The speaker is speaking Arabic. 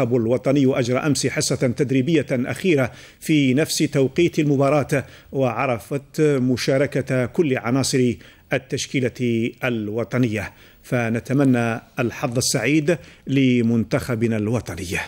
المنتخب الوطني أجرى أمس حصة تدريبية أخيرة في نفس توقيت المباراة وعرفت مشاركة كل عناصر التشكيلة الوطنية فنتمنى الحظ السعيد لمنتخبنا الوطني